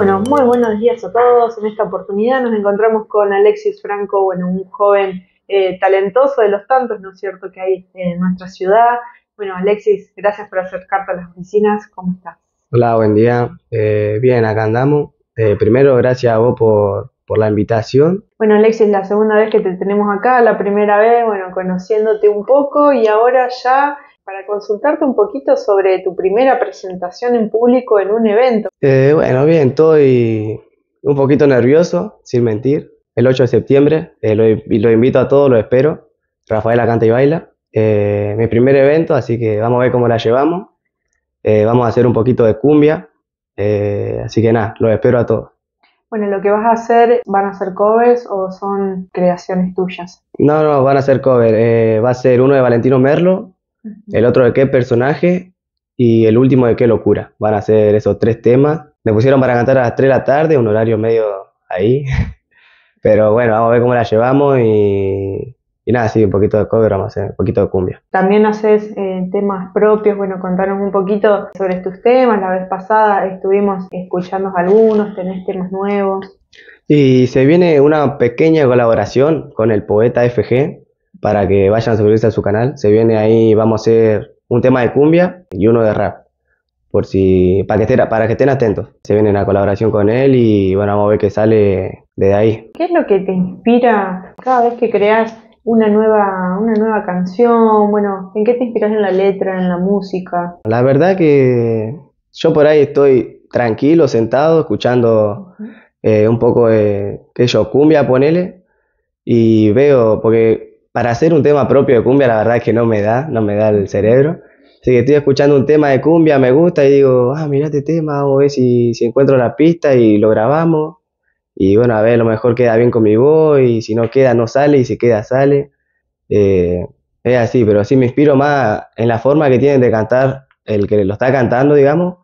Bueno, muy buenos días a todos. En esta oportunidad nos encontramos con Alexis Franco, bueno, un joven eh, talentoso de los tantos, ¿no es cierto?, que hay en nuestra ciudad. Bueno, Alexis, gracias por acercarte a las oficinas. ¿Cómo estás? Hola, buen día. Eh, bien, acá andamos. Eh, primero, gracias a vos por, por la invitación. Bueno, Alexis, la segunda vez que te tenemos acá, la primera vez, bueno, conociéndote un poco y ahora ya para consultarte un poquito sobre tu primera presentación en público en un evento. Eh, bueno, bien, estoy un poquito nervioso, sin mentir. El 8 de septiembre, eh, lo, invito a todos, lo espero. Rafaela canta y baila. Eh, mi primer evento, así que vamos a ver cómo la llevamos. Eh, vamos a hacer un poquito de cumbia. así que nada, lo espero a todos. Bueno, lo que vas a hacer, ¿van a ser covers o son creaciones tuyas? No, no, van a ser covers. va a ser uno de Valentino Merlo, el otro de qué personaje y el último de qué locura. Van a ser esos tres temas. Me pusieron para cantar a las 3 de la tarde, un horario medio ahí. Pero bueno, vamos a ver cómo la llevamos y, nada, sí, un poquito de cover, vamos a hacer un poquito de cumbia. También haces eh, temas propios, bueno, contanos un poquito sobre tus temas. La vez pasada estuvimos escuchando algunos, tenés temas nuevos. Y se viene una pequeña colaboración con el poeta FG, para que vayan a suscribirse a su canal. Se viene ahí, vamos a hacer un tema de cumbia y uno de rap. Por si, para, que estén, para que estén atentos. Se viene una colaboración con él y bueno, vamos a ver qué sale de ahí. ¿Qué es lo que te inspira cada vez que creas una nueva, una nueva canción? Bueno, ¿en qué te inspiras en la letra, en la música? La verdad que yo por ahí estoy tranquilo, sentado, escuchando eh, un poco de, que yo, cumbia, ponele, y veo, porque para hacer un tema propio de cumbia, la verdad es que no me da, no me da el cerebro. Así que estoy escuchando un tema de cumbia, me gusta y digo, ah, mira este tema, o a ver si, encuentro la pista y lo grabamos. Y bueno, a ver, a lo mejor queda bien con mi voz y si no queda, no sale y si queda, sale. Eh, es así, pero sí me inspiro más en la forma que tienen de cantar el que lo está cantando, digamos,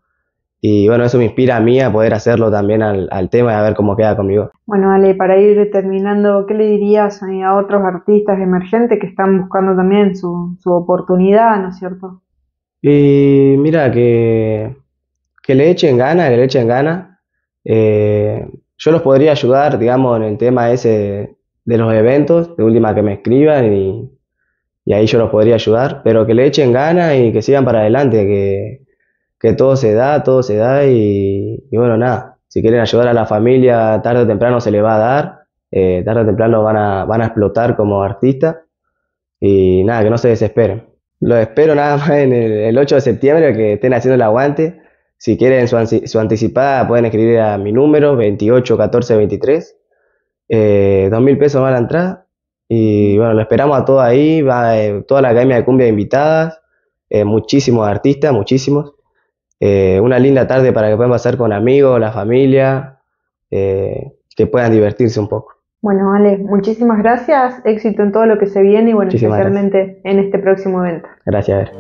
y bueno, eso me inspira a mí a poder hacerlo también al, tema y a ver cómo queda conmigo. Bueno, Ale, para ir terminando, ¿qué le dirías eh, a otros artistas emergentes que están buscando también su, oportunidad, ¿no es cierto? Y mira, que, que le echen ganas, que le echen gana. Eh, yo los podría ayudar, digamos, en el tema ese de los eventos, de última que me escriban y, y ahí yo los podría ayudar, pero que le echen ganas y que sigan para adelante, que, que todo se da, todo se da y, bueno, nada, si quieren ayudar a la familia, tarde o temprano se le va a dar, eh, tarde o temprano van a, van a explotar como artistas y nada, que no se desesperen. Los espero nada más en el, 8 de septiembre, que estén haciendo el aguante. Si quieren su, anticipada, pueden escribir a mi número 28 14 23. dos mil pesos van a entrar. Y bueno, lo esperamos a todos ahí, va, eh, toda la Academia de Cumbia invitadas, eh, muchísimos artistas, muchísimos. Eh, una linda tarde para que puedan pasar con amigos, la familia, eh, que puedan divertirse un poco. Bueno, Ale, muchísimas gracias, éxito en todo lo que se viene y bueno, especialmente en este próximo evento. Gracias,